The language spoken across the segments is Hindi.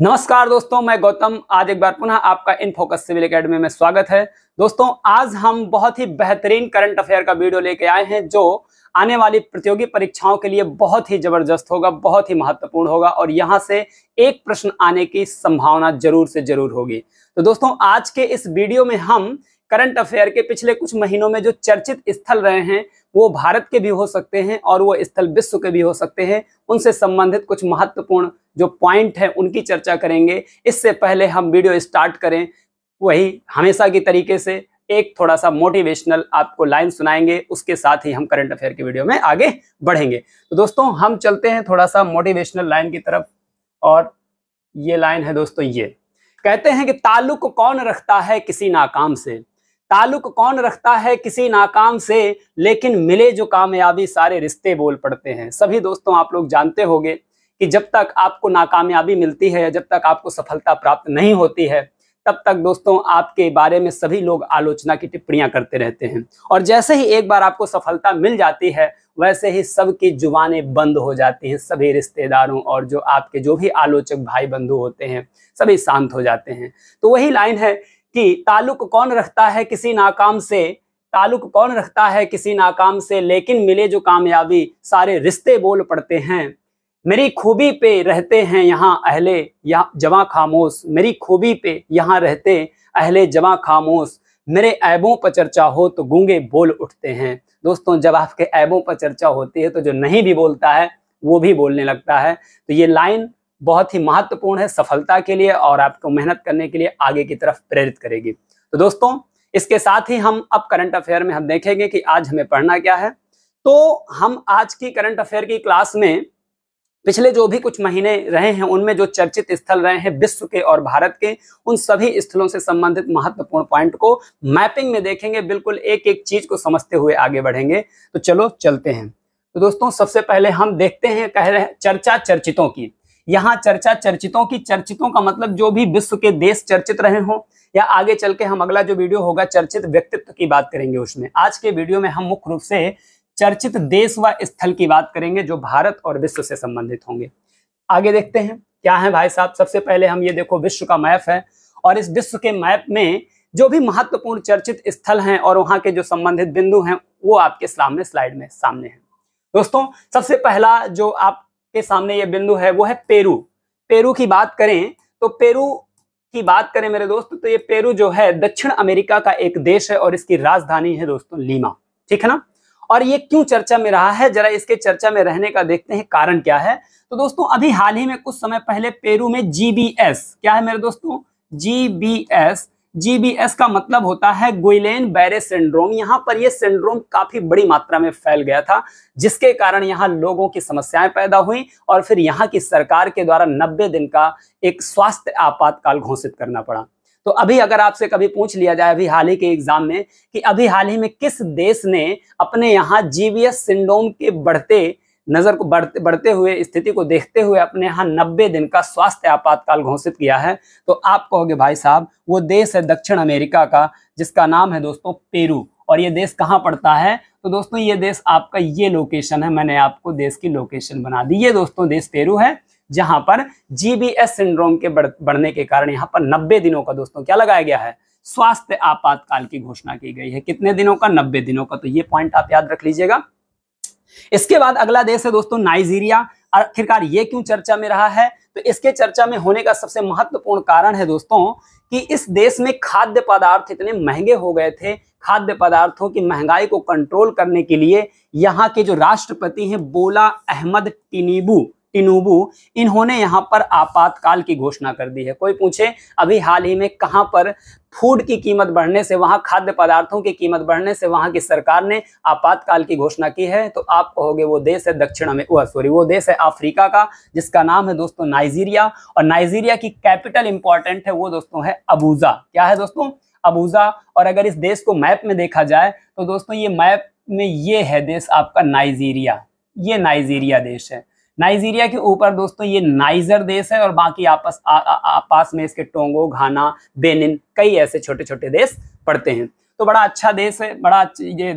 नमस्कार दोस्तों मैं गौतम आज एक बार पुनः आपका इन फोकस सिविल अकेडमी में स्वागत है दोस्तों आज हम बहुत ही बेहतरीन करंट अफेयर का वीडियो लेके आए हैं जो आने वाली प्रतियोगी परीक्षाओं के लिए बहुत ही जबरदस्त होगा बहुत ही महत्वपूर्ण होगा और यहाँ से एक प्रश्न आने की संभावना जरूर से जरूर होगी तो दोस्तों आज के इस वीडियो में हम करंट अफेयर के पिछले कुछ महीनों में जो चर्चित स्थल रहे हैं वो भारत के भी हो सकते हैं और वो स्थल विश्व के भी हो सकते हैं उनसे संबंधित कुछ महत्वपूर्ण जो पॉइंट है उनकी चर्चा करेंगे इससे पहले हम वीडियो स्टार्ट करें वही हमेशा की तरीके से एक थोड़ा सा मोटिवेशनल आपको लाइन सुनाएंगे उसके साथ ही हम करंट अफेयर की वीडियो में आगे बढ़ेंगे तो दोस्तों हम चलते हैं थोड़ा सा मोटिवेशनल लाइन की तरफ और ये लाइन है दोस्तों ये कहते हैं कि ताल्लुक कौन रखता है किसी नाकाम से ताल्लुक कौन रखता है किसी नाकाम से लेकिन मिले जो कामयाबी सारे रिश्ते बोल पड़ते हैं सभी दोस्तों आप लोग जानते होंगे कि जब तक आपको नाकामयाबी मिलती है या जब तक आपको सफलता प्राप्त नहीं होती है तब तक दोस्तों आपके बारे में सभी लोग आलोचना की टिप्पणियां करते रहते हैं और जैसे ही एक बार आपको सफलता मिल जाती है वैसे ही सबकी जुबानें बंद हो जाती हैं सभी रिश्तेदारों और जो आपके जो भी आलोचक भाई बंधु होते हैं सभी शांत हो जाते हैं तो वही लाइन है कि ताल्लुक कौन रखता है किसी नाकाम से ताल्लुक कौन रखता है किसी नाकाम से लेकिन मिले जो कामयाबी सारे रिश्ते बोल पड़ते हैं मेरी खूबी पे रहते हैं यहाँ अहले या जमा खामोश मेरी खूबी पे यहाँ रहते अहले जवा खामोश मेरे ऐबों पर चर्चा हो तो गूंगे बोल उठते हैं दोस्तों जब आपके ऐबों पर चर्चा होती है तो जो नहीं भी बोलता है वो भी बोलने लगता है तो ये लाइन बहुत ही महत्वपूर्ण है सफलता के लिए और आपको मेहनत करने के लिए आगे की तरफ प्रेरित करेगी तो दोस्तों इसके साथ ही हम अब करंट अफेयर में हम देखेंगे कि आज हमें पढ़ना क्या है तो हम आज की करंट अफेयर की क्लास में पिछले जो भी कुछ महीने रहे हैं उनमें जो चर्चित स्थल रहे हैं विश्व के और भारत के उन सभी स्थलों से संबंधित महत्वपूर्ण पॉइंट को मैपिंग में देखेंगे बिल्कुल एक एक चीज को समझते हुए आगे बढ़ेंगे तो चलो चलते हैं तो दोस्तों सबसे पहले हम देखते हैं कह रहे हैं चर्चा चर्चितों की यहाँ चर्चा चर्चितों की चर्चितों का मतलब जो भी विश्व के देश चर्चित रहे हों या आगे चल के हम अगला जो वीडियो होगा चर्चित व्यक्तित्व की बात करेंगे उसमें आज के वीडियो में हम मुख्य रूप से चर्चित देश व स्थल की बात करेंगे जो भारत और विश्व से संबंधित होंगे आगे देखते हैं क्या है भाई साहब सबसे पहले हम ये देखो विश्व का मैप है और इस विश्व के मैप में जो भी महत्वपूर्ण चर्चित स्थल हैं और वहाँ के जो संबंधित बिंदु हैं वो आपके सामने स्लाइड में सामने हैं दोस्तों सबसे पहला जो आप के सामने ये बिंदु है वो है पेरू पेरू की बात करें तो पेरू की बात करें मेरे दोस्त तो ये पेरू जो है दक्षिण अमेरिका का एक देश है और इसकी राजधानी है दोस्तों लीमा ठीक है ना और ये क्यों चर्चा में रहा है जरा इसके चर्चा में रहने का देखते हैं कारण क्या है तो दोस्तों अभी हाल ही में कुछ समय पहले पेरू में जीबीएस क्या है मेरे दोस्तों जीबीएस जीबीएस का मतलब होता है गुइलेन बैरे सिंड्रोम यहां पर यह सिंड्रोम काफी बड़ी मात्रा में फैल गया था जिसके कारण यहां लोगों की समस्याएं पैदा हुई और फिर यहाँ की सरकार के द्वारा नब्बे दिन का एक स्वास्थ्य आपातकाल घोषित करना पड़ा तो अभी अगर आपसे कभी पूछ लिया जाए अभी हाल ही के एग्जाम में कि अभी हाल ही में किस देश ने अपने यहाँ जीबीएस सिंड्रोम के बढ़ते नजर को बढ़ते बढ़ते हुए स्थिति को देखते हुए अपने यहाँ नब्बे दिन का स्वास्थ्य आपातकाल घोषित किया है तो आप कहोगे भाई साहब वो देश है दक्षिण अमेरिका का जिसका नाम है दोस्तों पेरू और ये देश कहाँ पड़ता है तो दोस्तों ये देश आपका ये लोकेशन है मैंने आपको देश की लोकेशन बना दी ये दोस्तों देश पेरू है जहां पर जीबीएस सिंड्रोम के बढ़, बढ़ने के कारण यहाँ पर नब्बे दिनों का दोस्तों क्या लगाया गया है स्वास्थ्य आपातकाल की घोषणा की गई है कितने दिनों का नब्बे दिनों का तो ये पॉइंट आप याद रख लीजिएगा इसके बाद अगला देश है दोस्तों नाइजीरिया आखिरकार ये क्यों चर्चा में रहा है तो इसके चर्चा में होने का सबसे महत्वपूर्ण कारण है दोस्तों कि इस देश में खाद्य पदार्थ इतने महंगे हो गए थे खाद्य पदार्थों की महंगाई को कंट्रोल करने के लिए यहाँ के जो राष्ट्रपति हैं बोला अहमद टिनीबू टिनुबू इन्होंने यहाँ पर आपातकाल की घोषणा कर दी है कोई पूछे अभी हाल ही में कहाँ पर फूड की कीमत बढ़ने से वहाँ खाद्य पदार्थों की कीमत बढ़ने से वहाँ की सरकार ने आपातकाल की घोषणा की है तो आप कहोगे वो देश है दक्षिण में वह सॉरी वो देश है अफ्रीका का जिसका नाम है दोस्तों नाइजीरिया और नाइजीरिया की कैपिटल इंपॉर्टेंट है वो दोस्तों है अबूजा क्या है दोस्तों अबूजा और अगर इस देश को मैप में देखा जाए तो दोस्तों ये मैप में ये है देश आपका नाइजीरिया ये नाइजीरिया देश है नाइजीरिया के ऊपर दोस्तों ये नाइजर देश है और बाकी आपस आपस में इसके टोंगो घाना बेनिन कई ऐसे छोटे छोटे देश पड़ते हैं तो बड़ा अच्छा देश है बड़ा ये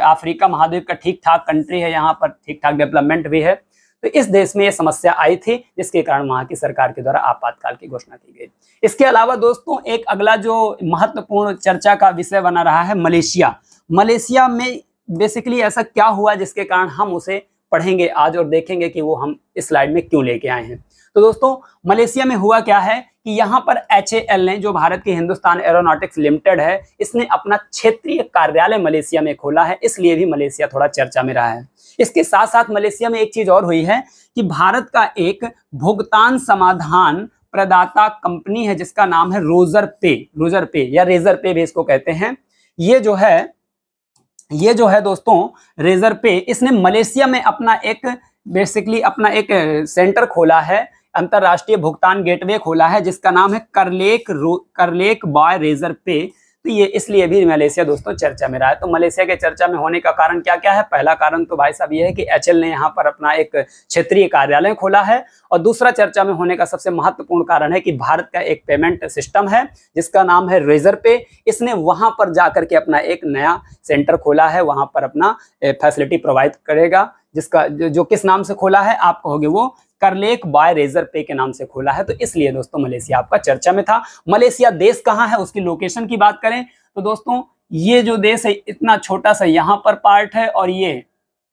अफ्रीका महाद्वीप का ठीक ठाक कंट्री है यहाँ पर ठीक ठाक डेवलपमेंट भी है तो इस देश में ये समस्या आई थी जिसके कारण वहाँ की सरकार के द्वारा आपातकाल की घोषणा की गई इसके अलावा दोस्तों एक अगला जो महत्वपूर्ण चर्चा का विषय बना रहा है मलेशिया मलेशिया में बेसिकली ऐसा क्या हुआ जिसके कारण हम उसे पढ़ेंगे आज और देखेंगे कि वो हम इस स्लाइड में क्यों लेके आए हैं तो दोस्तों मलेशिया में हुआ क्या है कि यहाँ पर एच ने जो भारत के हिंदुस्तान एरोनॉटिक्स लिमिटेड है इसने अपना क्षेत्रीय कार्यालय मलेशिया में खोला है इसलिए भी मलेशिया थोड़ा चर्चा में रहा है इसके साथ साथ मलेशिया में एक चीज और हुई है कि भारत का एक भुगतान समाधान प्रदाता कंपनी है जिसका नाम है रोजर पे रोजर पे या रेजर पे भी इसको कहते हैं ये जो है ये जो है दोस्तों रेजर पे इसने मलेशिया में अपना एक बेसिकली अपना एक सेंटर खोला है अंतर्राष्ट्रीय भुगतान गेटवे खोला है जिसका नाम है करलेक करलेक बाय रेजर पे तो ये इसलिए भी मलेशिया दोस्तों चर्चा में रहा है तो मलेशिया के चर्चा में होने का कारण क्या क्या है पहला कारण तो भाई साहब ये है कि एच ने यहाँ पर अपना एक क्षेत्रीय कार्यालय खोला है और दूसरा चर्चा में होने का सबसे महत्वपूर्ण कारण है कि भारत का एक पेमेंट सिस्टम है जिसका नाम है रेजर पे इसने वहां पर जाकर के अपना एक नया सेंटर खोला है वहां पर अपना फैसिलिटी प्रोवाइड करेगा जिसका जो, जो किस नाम से खोला है आप कहोगे वो करलेक बाय रेजर पे के नाम से खोला है तो इसलिए दोस्तों मलेशिया आपका चर्चा में था मलेशिया देश कहाँ है उसकी लोकेशन की बात करें तो दोस्तों ये जो देश है इतना छोटा सा यहाँ पर पार्ट है और ये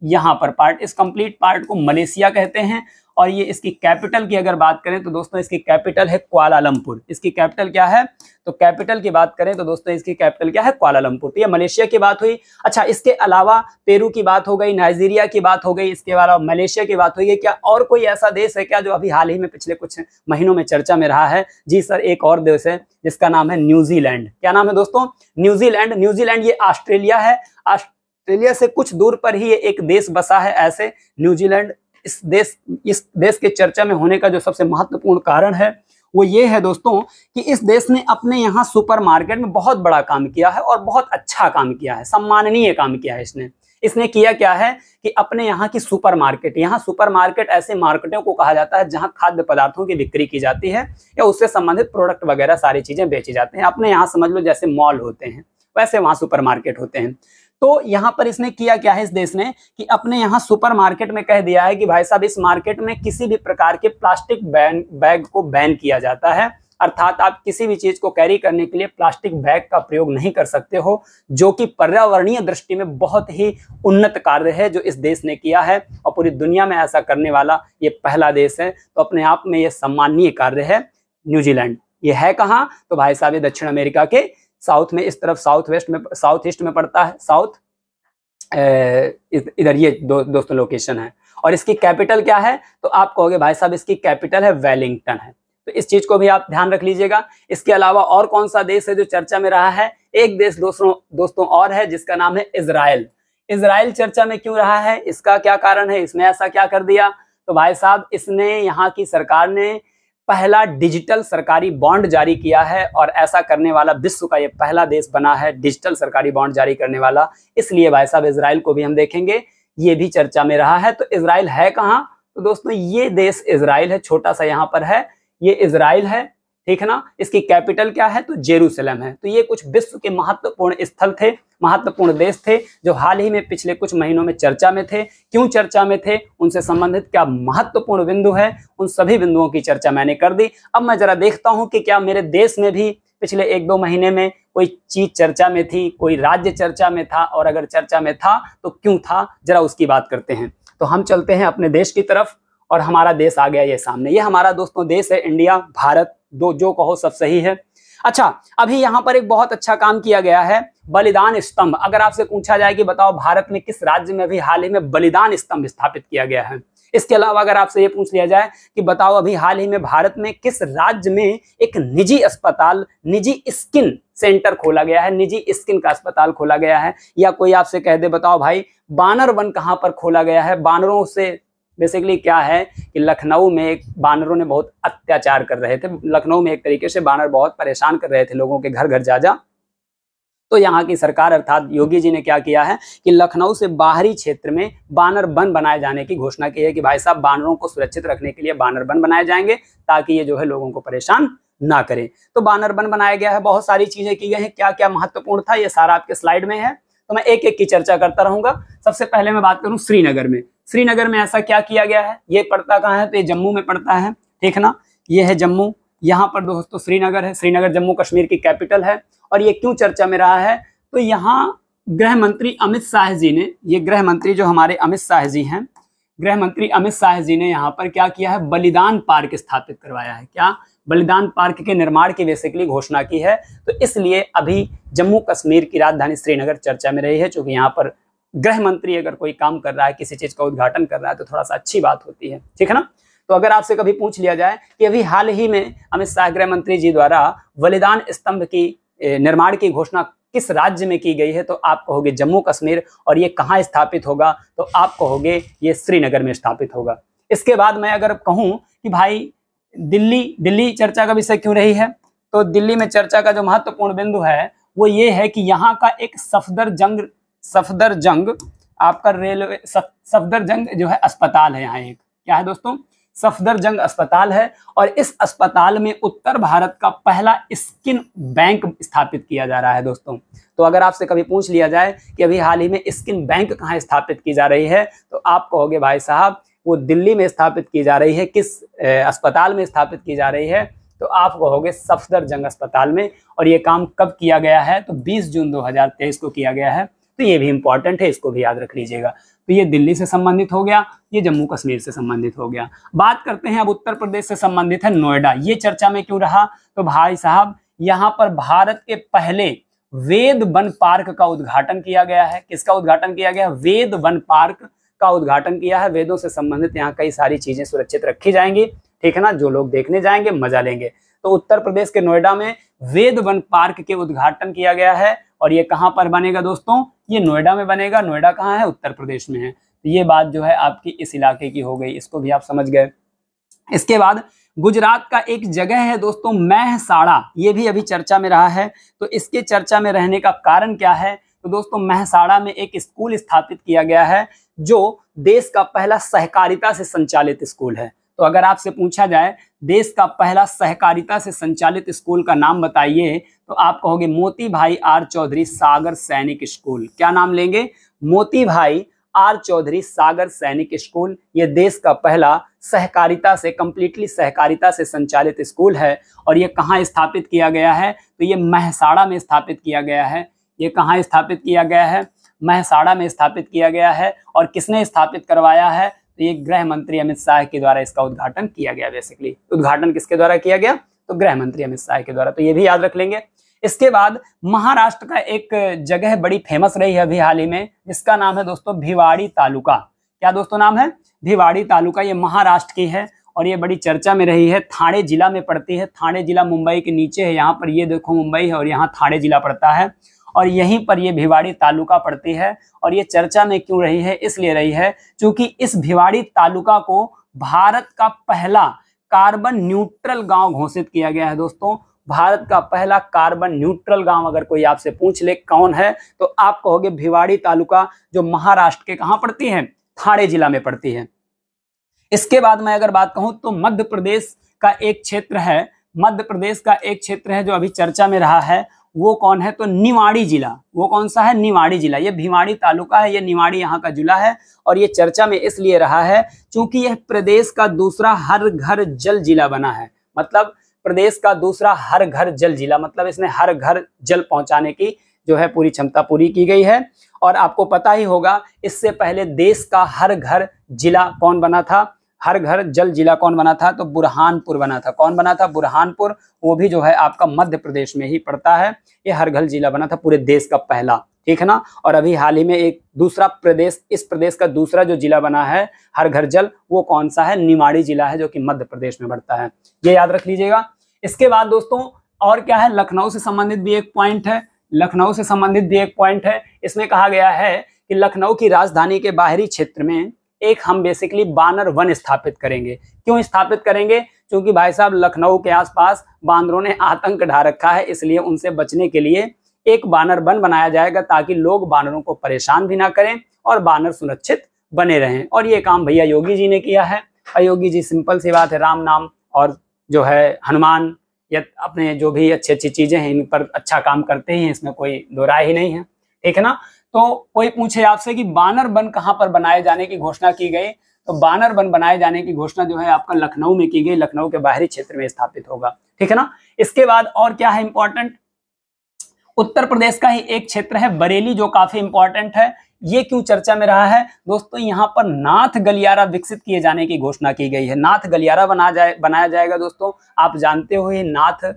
यहाँ पर पार्ट इस कंप्लीट पार्ट को मलेशिया कहते हैं और ये इसकी कैपिटल की अगर बात करें तो दोस्तों इसकी कैपिटल है क्वालालंपुर इसकी कैपिटल क्या है तो कैपिटल की बात करें तो दोस्तों इसकी कैपिटल क्या है क्वालालंपुर तो ये मलेशिया की बात हुई अच्छा इसके अलावा पेरू की बात हो गई नाइजीरिया की बात हो गई इसके अलावा मलेशिया की बात हुई क्या और कोई ऐसा देश है क्या जो अभी हाल ही में पिछले कुछ महीनों में चर्चा में रहा है जी सर एक और देश है जिसका नाम है न्यूजीलैंड क्या नाम है दोस्तों न्यूजीलैंड न्यूजीलैंड ये ऑस्ट्रेलिया है ऑस्ट्रेलिया से कुछ दूर पर ही एक देश बसा है ऐसे न्यूजीलैंड इस देश इस देश के चर्चा में होने का जो सबसे महत्वपूर्ण कारण है वो ये है दोस्तों कि इस देश ने अपने यहाँ सुपरमार्केट में बहुत बड़ा काम किया है और बहुत अच्छा काम किया है सम्माननीय काम किया है इसने इसने किया क्या है कि अपने यहाँ की सुपरमार्केट यहाँ सुपरमार्केट ऐसे मार्केटों को कहा जाता है जहाँ खाद्य पदार्थों की बिक्री की जाती है या उससे संबंधित प्रोडक्ट वगैरह सारी चीजें बेची जाती हैं अपने यहाँ समझ लो जैसे मॉल होते हैं वैसे वहाँ सुपर होते हैं तो यहां पर इसने किया क्या है इस देश ने कि अपने यहाँ सुपर मार्केट में कह दिया है कि भाई साहब इस मार्केट में किसी भी प्रकार के प्लास्टिक बैन बैग को बैन किया जाता है अर्थात आप किसी भी चीज को कैरी करने के लिए प्लास्टिक बैग का प्रयोग नहीं कर सकते हो जो कि पर्यावरणीय दृष्टि में बहुत ही उन्नत कार्य है जो इस देश ने किया है और पूरी दुनिया में ऐसा करने वाला ये पहला देश है तो अपने आप में ये सम्माननीय कार्य है न्यूजीलैंड ये है कहाँ तो भाई साहब ये दक्षिण अमेरिका के साउथ में इस तरफ साउथ वेस्ट में साउथ ईस्ट में पड़ता है साउथ इधर ये दो दोस्तों लोकेशन है और इसकी कैपिटल क्या है तो आप कहोगे भाई साहब इसकी कैपिटल है वेलिंगटन है तो इस चीज को भी आप ध्यान रख लीजिएगा इसके अलावा और कौन सा देश है जो चर्चा में रहा है एक देश दोस्तों दोस्तों और है जिसका नाम है इसराइल इसराइल चर्चा में क्यों रहा है इसका क्या कारण है इसने ऐसा क्या कर दिया तो भाई साहब इसने यहाँ की सरकार ने पहला डिजिटल सरकारी बॉन्ड जारी किया है और ऐसा करने वाला विश्व का ये पहला देश बना है डिजिटल सरकारी बॉन्ड जारी करने वाला इसलिए भाई साहब इसराइल को भी हम देखेंगे ये भी चर्चा में रहा है तो इसराइल है कहाँ तो दोस्तों ये देश इसराइल है छोटा सा यहाँ पर है ये इसराइल है ठीक है ना इसकी कैपिटल क्या है तो जेरूसलम है तो ये कुछ विश्व के महत्वपूर्ण स्थल थे महत्वपूर्ण देश थे जो हाल ही में पिछले कुछ महीनों में चर्चा में थे क्यों चर्चा में थे उनसे संबंधित क्या महत्वपूर्ण बिंदु है उन सभी बिंदुओं की चर्चा मैंने कर दी अब मैं जरा देखता हूं कि क्या मेरे देश में भी पिछले एक दो महीने में कोई चीज चर्चा में थी कोई राज्य चर्चा में था और अगर चर्चा में था तो क्यों था जरा उसकी बात करते हैं तो हम चलते हैं अपने देश की तरफ और हमारा देश आ गया ये सामने ये हमारा दोस्तों देश है इंडिया भारत दो जो कहो सब सही है अच्छा अभी यहां पर एक बहुत अच्छा काम किया गया है बलिदान स्तंभ अगर आपसे पूछा जाए कि बताओ भारत में किस राज्य में अभी हाल ही में बलिदान स्तंभ स्थापित किया गया है इसके अलावा अगर आपसे ये पूछ लिया जाए कि बताओ अभी हाल ही में भारत में किस राज्य में एक निजी अस्पताल निजी स्किन सेंटर खोला गया है निजी स्किन का अस्पताल खोला गया है या कोई आपसे कह दे बताओ भाई बानर वन कहाँ पर खोला गया है बानरों से बेसिकली क्या है कि लखनऊ में एक बानरों ने बहुत अत्याचार कर रहे थे लखनऊ में एक तरीके से बानर बहुत परेशान कर रहे थे लोगों के घर घर जा जा तो यहाँ की सरकार अर्थात योगी जी ने क्या किया है कि लखनऊ से बाहरी क्षेत्र में बानर बन बनाए जाने की घोषणा की है कि भाई साहब बानरों को सुरक्षित रखने के लिए बानर बन बनाए जाएंगे ताकि ये जो है लोगों को परेशान ना करें तो बानर बन बनाया गया है बहुत सारी चीजें की गई है क्या क्या महत्वपूर्ण था ये सारा आपके स्लाइड में है तो मैं एक एक की चर्चा करता रहूंगा सबसे पहले मैं बात करूं श्रीनगर में श्रीनगर में ऐसा क्या किया गया है ये पड़ता कहाँ है तो ये जम्मू में पड़ता है ठीक है ना ये है जम्मू यहाँ पर दोस्तों श्रीनगर है श्रीनगर जम्मू कश्मीर की कैपिटल है और ये क्यों चर्चा में रहा है तो यहाँ गृह मंत्री अमित शाह जी ने ये गृह मंत्री जो हमारे अमित शाह जी हैं गृह मंत्री अमित शाह जी ने यहाँ पर क्या किया है बलिदान पार्क स्थापित करवाया है क्या बलिदान पार्क के निर्माण की बेसिकली घोषणा की है तो इसलिए अभी जम्मू कश्मीर की राजधानी श्रीनगर चर्चा में रही है चूंकि यहाँ पर गृह मंत्री अगर कोई काम कर रहा है किसी चीज का उद्घाटन कर रहा है तो थोड़ा सा अच्छी बात होती है ठीक है ना तो अगर आपसे कभी पूछ लिया जाए कि अभी हाल ही में अमित शाह गृह मंत्री जी द्वारा बलिदान स्तंभ की निर्माण की घोषणा किस राज्य में की गई है तो आप कहोगे जम्मू कश्मीर और ये कहाँ स्थापित होगा तो आप कहोगे ये श्रीनगर में स्थापित होगा इसके बाद मैं अगर कहूँ कि भाई दिल्ली दिल्ली चर्चा का विषय क्यों रही है तो दिल्ली में चर्चा का जो महत्वपूर्ण बिंदु है वो ये है कि यहाँ का एक सफदर जंग सफदर जंग आपका रेलवे सफदर जंग जो है अस्पताल है यहाँ एक क्या है दोस्तों सफदर जंग अस्पताल है और इस अस्पताल में उत्तर भारत का पहला स्किन बैंक स्थापित किया जा रहा है दोस्तों तो अगर आपसे कभी पूछ लिया जाए कि अभी हाल ही में स्किन बैंक कहाँ स्थापित की जा रही है तो आप कहोगे भाई साहब वो दिल्ली में स्थापित की जा रही है किस अस्पताल में स्थापित की जा रही है तो आप कहोगे सफदर जंग अस्पताल में और ये काम कब किया गया है तो 20 जून 2023 को किया गया है तो ये भी इंपॉर्टेंट है इसको भी याद रख लीजिएगा तो ये दिल्ली से संबंधित हो गया ये जम्मू कश्मीर से संबंधित हो गया बात करते हैं अब उत्तर प्रदेश से संबंधित है नोएडा ये चर्चा में क्यों रहा तो भाई साहब यहाँ पर भारत के पहले वेद वन पार्क का उद्घाटन किया गया है किसका उद्घाटन किया गया वेद वन पार्क का उद्घाटन किया है वेदों से संबंधित यहाँ कई सारी चीजें सुरक्षित रखी जाएंगी ठीक है ना जो लोग देखने जाएंगे मजा लेंगे तो उत्तर प्रदेश के नोएडा में वेद वन पार्क के उद्घाटन किया गया है और ये कहाँ पर बनेगा दोस्तों ये नोएडा में बनेगा नोएडा कहाँ है उत्तर प्रदेश में है तो ये बात जो है आपकी इस इलाके की हो गई इसको भी आप समझ गए इसके बाद गुजरात का एक जगह है दोस्तों महसाड़ा ये भी अभी चर्चा में रहा है तो इसके चर्चा में रहने का कारण क्या है तो दोस्तों महसाड़ा में एक स्कूल स्थापित किया गया है जो देश का पहला सहकारिता से संचालित स्कूल है तो अगर आपसे पूछा जाए देश का पहला सहकारिता से संचालित स्कूल का नाम बताइए तो आप कहोगे मोती भाई आर चौधरी सागर सैनिक स्कूल क्या नाम लेंगे मोती भाई आर चौधरी सागर सैनिक स्कूल ये देश का पहला सहकारिता से कम्प्लीटली सहकारिता से संचालित स्कूल है और ये कहाँ स्थापित किया गया है तो ये महसाड़ा में स्थापित किया गया है ये कहाँ स्थापित किया गया है महसाड़ा में स्थापित किया गया है और किसने स्थापित करवाया है तो ये गृह मंत्री अमित शाह के द्वारा इसका उद्घाटन किया गया बेसिकली उद्घाटन किसके द्वारा किया गया तो गृह मंत्री अमित शाह के द्वारा तो ये भी याद रख लेंगे इसके बाद महाराष्ट्र का एक जगह बड़ी फेमस रही है अभी हाल ही में जिसका नाम है दोस्तों भिवाड़ी तालुका क्या दोस्तों नाम है भिवाड़ी तालुका ये महाराष्ट्र की है और ये बड़ी चर्चा में रही है थाने जिला में पड़ती है थाने जिला मुंबई के नीचे है यहाँ पर ये देखो मुंबई है और यहाँ थाने जिला पड़ता है और यहीं पर ये भिवाड़ी तालुका पड़ती है और ये चर्चा में क्यों रही है इसलिए रही है क्योंकि इस भिवाड़ी तालुका को भारत का पहला कार्बन न्यूट्रल गांव घोषित किया गया है दोस्तों भारत का पहला कार्बन न्यूट्रल गांव अगर कोई आपसे पूछ ले कौन है तो आप कहोगे भिवाड़ी तालुका जो महाराष्ट्र के कहाँ पड़ती है थाड़े जिला में पड़ती है इसके बाद मैं अगर बात कहूं तो मध्य प्रदेश का एक क्षेत्र है मध्य प्रदेश का एक क्षेत्र है जो अभी चर्चा में रहा है वो कौन है तो निवाड़ी जिला वो कौन सा है निवाड़ी जिला ये भिवाड़ी तालुका है ये निवाड़ी यहाँ का जिला है और ये चर्चा में इसलिए रहा है क्योंकि यह प्रदेश का दूसरा हर घर जल जिला बना है मतलब प्रदेश का दूसरा हर घर जल जिला मतलब इसने हर घर जल पहुंचाने की जो है पूरी क्षमता पूरी की गई है और आपको पता ही होगा इससे पहले देश का हर घर जिला कौन बना था हर घर जल जिला कौन बना था तो बुरहानपुर बना था कौन बना था बुरहानपुर वो भी जो है आपका मध्य प्रदेश में ही पड़ता है ये हर घर जिला बना था पूरे देश का पहला ठीक है ना और अभी हाल ही में एक दूसरा प्रदेश इस प्रदेश का दूसरा जो जिला बना है हर घर जल वो कौन सा है निमाड़ी जिला है जो कि मध्य प्रदेश में बढ़ता है ये याद रख लीजिएगा इसके बाद दोस्तों और क्या है लखनऊ से संबंधित भी एक पॉइंट है लखनऊ से संबंधित भी एक पॉइंट है इसमें कहा गया है कि लखनऊ की राजधानी के बाहरी क्षेत्र में एक हम बेसिकली बानर वन स्थापित करेंगे क्यों स्थापित करेंगे क्योंकि भाई साहब लखनऊ के आसपास बानरों ने आतंक ढा रखा है इसलिए उनसे बचने के लिए एक बानर वन बनाया जाएगा ताकि लोग बानरों को परेशान भी ना करें और बानर सुरक्षित बने रहें और ये काम भैया योगी जी ने किया है अयोगी जी सिंपल सी बात है राम नाम और जो है हनुमान या अपने जो भी अच्छी अच्छी चीज़ें हैं इन पर अच्छा काम करते ही हैं इसमें कोई दो राय ही नहीं है ठीक है ना तो कोई पूछे आपसे कि बानर बन कहां पर बनाए जाने की घोषणा की गई तो बानर बन बनाए जाने की घोषणा जो है आपका लखनऊ में की गई लखनऊ के बाहरी क्षेत्र में स्थापित होगा ठीक है ना इसके बाद और क्या है इंपॉर्टेंट उत्तर प्रदेश का ही एक क्षेत्र है बरेली जो काफी इंपॉर्टेंट है ये क्यों चर्चा में रहा है दोस्तों यहाँ पर नाथ गलियारा विकसित किए जाने की घोषणा की गई है नाथ गलियारा बना जाए बनाया जाएगा दोस्तों आप जानते हो ये नाथ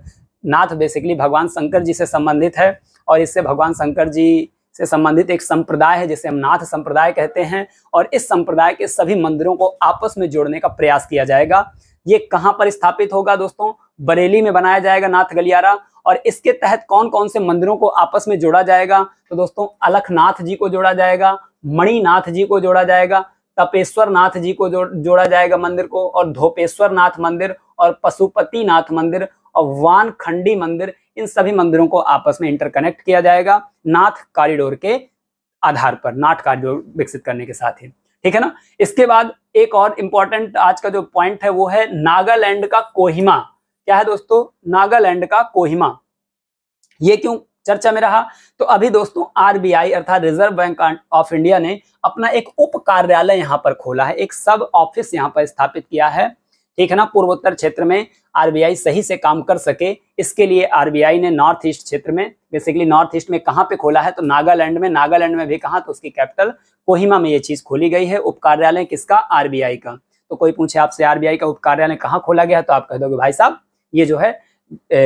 नाथ बेसिकली भगवान शंकर जी से संबंधित है और इससे भगवान शंकर जी से संबंधित एक संप्रदाय है जिसे हम नाथ संप्रदाय कहते हैं और इस संप्रदाय के सभी मंदिरों को आपस में जोड़ने का प्रयास किया जाएगा ये कहाँ पर स्थापित होगा दोस्तों बरेली में बनाया जाएगा नाथ गलियारा और इसके तहत कौन कौन से मंदिरों को आपस में जोड़ा जाएगा तो दोस्तों अलखनाथ जी को जोड़ा जाएगा मणिनाथ जी को जोड़ा जाएगा तपेश्वर नाथ जी को जो, जोड़ा जाएगा मंदिर को और धोपेश्वर नाथ मंदिर और पशुपति नाथ मंदिर और वानखंडी मंदिर इन सभी मंदिरों को आपस में इंटरकनेक्ट किया जाएगा नाथ कॉरिडोर के आधार पर नाथ कॉरिडोर विकसित करने के साथ ही ठीक है ना इसके बाद एक और इंपॉर्टेंट आज का जो पॉइंट है वो है नागालैंड का कोहिमा क्या है दोस्तों नागालैंड का कोहिमा ये क्यों चर्चा में रहा तो अभी दोस्तों आरबीआई अर्थात रिजर्व बैंक ऑफ इंडिया ने अपना एक उप कार्यालय यहाँ पर खोला है एक सब ऑफिस यहाँ पर स्थापित किया है ठीक है ना पूर्वोत्तर क्षेत्र में आरबीआई सही से काम कर सके इसके लिए आरबीआई ने नॉर्थ ईस्ट क्षेत्र में बेसिकली नॉर्थ ईस्ट में कहाँ पे खोला है तो नागालैंड में नागालैंड में भी कहा तो उसकी कैपिटल कोहिमा में ये चीज खोली गई है उप कार्यालय किसका आरबीआई का तो कोई पूछे आपसे आरबीआई का उप कार्यालय कहाँ खोला गया है तो आप कह दोगे भाई साहब ये जो है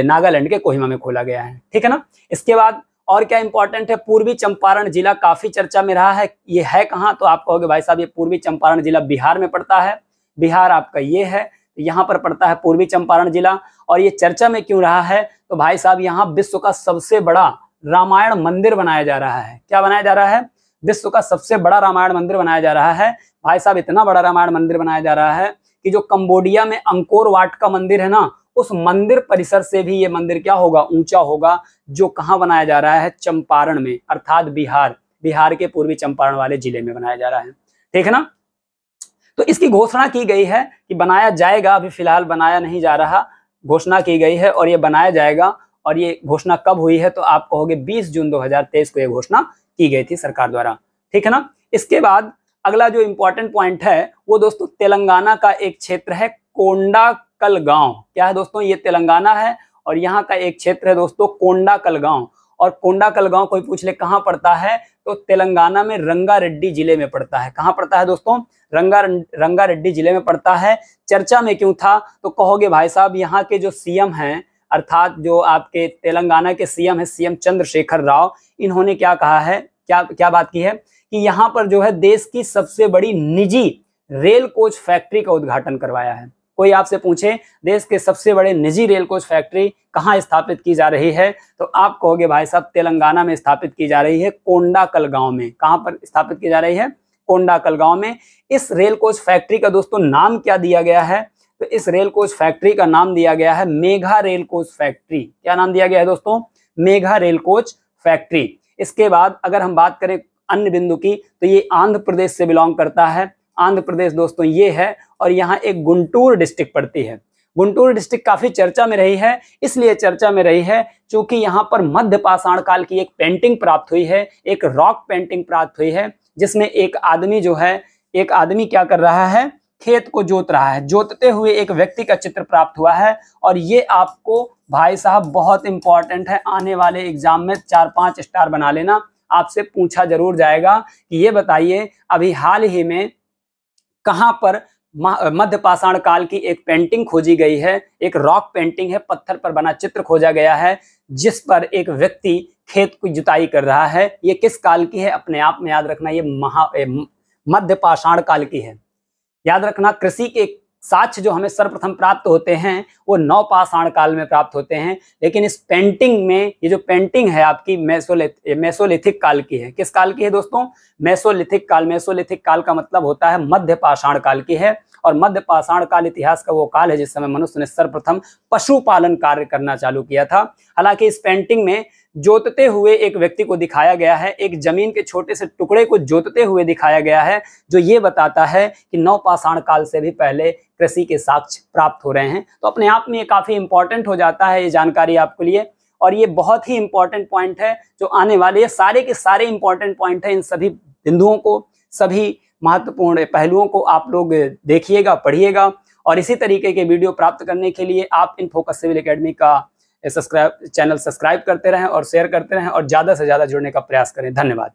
नागालैंड के कोहिमा में खोला गया है ठीक है ना इसके बाद और क्या इंपॉर्टेंट है पूर्वी चंपारण जिला काफी चर्चा में रहा है ये है कहाँ तो आप कहोगे भाई साहब ये पूर्वी चंपारण जिला बिहार में पड़ता है बिहार आपका ये है यहाँ पर पड़ता है पूर्वी चंपारण जिला और ये चर्चा में क्यों रहा है तो भाई साहब यहाँ विश्व का सबसे बड़ा रामायण मंदिर बनाया जा रहा है क्या बनाया जा रहा है विश्व का सबसे बड़ा रामायण मंदिर बनाया जा रहा है भाई साहब इतना बड़ा रामायण मंदिर बनाया जा रहा है कि जो कंबोडिया में अंकोर वाट का मंदिर है ना उस मंदिर परिसर से भी ये मंदिर क्या होगा ऊंचा होगा जो कहाँ बनाया जा रहा है चंपारण में अर्थात बिहार बिहार के पूर्वी चंपारण वाले जिले में बनाया जा रहा है ठीक है ना तो इसकी घोषणा की गई है कि बनाया जाएगा अभी फिलहाल बनाया नहीं जा रहा घोषणा की गई है और ये बनाया जाएगा और ये घोषणा कब हुई है तो आप कहोगे 20 जून 2023 को ये घोषणा की गई थी सरकार द्वारा ठीक है ना इसके बाद अगला जो इम्पोर्टेंट पॉइंट है वो दोस्तों तेलंगाना का एक क्षेत्र है कोंडा कल गांव क्या है दोस्तों ये तेलंगाना है और यहाँ का एक क्षेत्र है दोस्तों कोंडा कल गांव और कोंडा कल गांव कोई पूछ ले कहाँ पड़ता है तो तेलंगाना में रंगारेड्डी जिले में पड़ता है कहाँ पड़ता है दोस्तों रंगा रंगारेड्डी जिले में पड़ता है चर्चा में क्यों था तो कहोगे भाई साहब यहाँ के जो सीएम हैं अर्थात जो आपके तेलंगाना के सीएम है सीएम चंद्रशेखर राव इन्होंने क्या कहा है क्या क्या बात की है कि यहाँ पर जो है देश की सबसे बड़ी निजी रेल कोच फैक्ट्री का उद्घाटन करवाया है कोई आपसे पूछे देश के सबसे बड़े निजी रेल कोच फैक्ट्री कहाँ स्थापित की जा रही है तो आप कहोगे भाई साहब तेलंगाना में स्थापित की जा रही है कोंडाकल गाँव में कहाँ पर स्थापित की जा रही है कोंडाकल गाँव में इस रेल कोच फैक्ट्री का दोस्तों नाम क्या दिया गया है तो इस रेल कोच फैक्ट्री का नाम दिया गया है मेघा रेल कोच फैक्ट्री क्या नाम दिया गया है दोस्तों मेघा रेल कोच फैक्ट्री इसके बाद अगर हम बात करें अन्य बिंदु की तो ये आंध्र प्रदेश से बिलोंग करता है आंध्र प्रदेश दोस्तों ये है और यहाँ एक गुंटूर डिस्ट्रिक्ट पड़ती है गुंटूर डिस्ट्रिक्ट काफ़ी चर्चा में रही है इसलिए चर्चा में रही है क्योंकि यहाँ पर मध्य पाषाण काल की एक पेंटिंग प्राप्त हुई है एक रॉक पेंटिंग प्राप्त हुई है जिसमें एक आदमी जो है एक आदमी क्या कर रहा है खेत को जोत रहा है जोतते हुए एक व्यक्ति का चित्र प्राप्त हुआ है और ये आपको भाई साहब बहुत इंपॉर्टेंट है आने वाले एग्जाम में चार पाँच स्टार बना लेना आपसे पूछा जरूर जाएगा कि ये बताइए अभी हाल ही में कहाँ पर मध्य पाषाण काल की एक पेंटिंग खोजी गई है एक रॉक पेंटिंग है पत्थर पर बना चित्र खोजा गया है जिस पर एक व्यक्ति खेत की जुताई कर रहा है ये किस काल की है अपने आप में याद रखना ये महा मध्य पाषाण काल की है याद रखना कृषि के साक्ष्य जो हमें सर्वप्रथम प्राप्त होते हैं वो नौ पाषाण काल में प्राप्त होते हैं लेकिन इस पेंटिंग में ये जो पेंटिंग है आपकी मैसोलिथ मैसोलिथिक काल की है किस काल की है दोस्तों मैसोलिथिक काल मैसोलिथिक काल का मतलब होता है मध्य पाषाण काल की है और मध्य पाषाण काल इतिहास का वो काल है जिस समय मनुष्य ने सर्वप्रथम पशुपालन कार्य करना चालू किया था हालांकि इस पेंटिंग में जोतते हुए एक व्यक्ति को दिखाया गया है एक जमीन के छोटे से टुकड़े को जोतते हुए दिखाया गया है जो ये बताता है कि नवपाषाण काल से भी पहले कृषि के साक्ष्य प्राप्त हो रहे हैं तो अपने आप में ये काफ़ी इंपॉर्टेंट हो जाता है ये जानकारी आपके लिए और ये बहुत ही इंपॉर्टेंट पॉइंट है जो आने वाले सारे के सारे इंपॉर्टेंट पॉइंट है इन सभी बिंदुओं को सभी महत्वपूर्ण पहलुओं को आप लोग देखिएगा पढ़िएगा और इसी तरीके के वीडियो प्राप्त करने के लिए आप इन फोकस सिविल अकेडमी का सब्सक्राइब चैनल सब्सक्राइब करते रहें और शेयर करते रहें और ज़्यादा से ज़्यादा जुड़ने का प्रयास करें धन्यवाद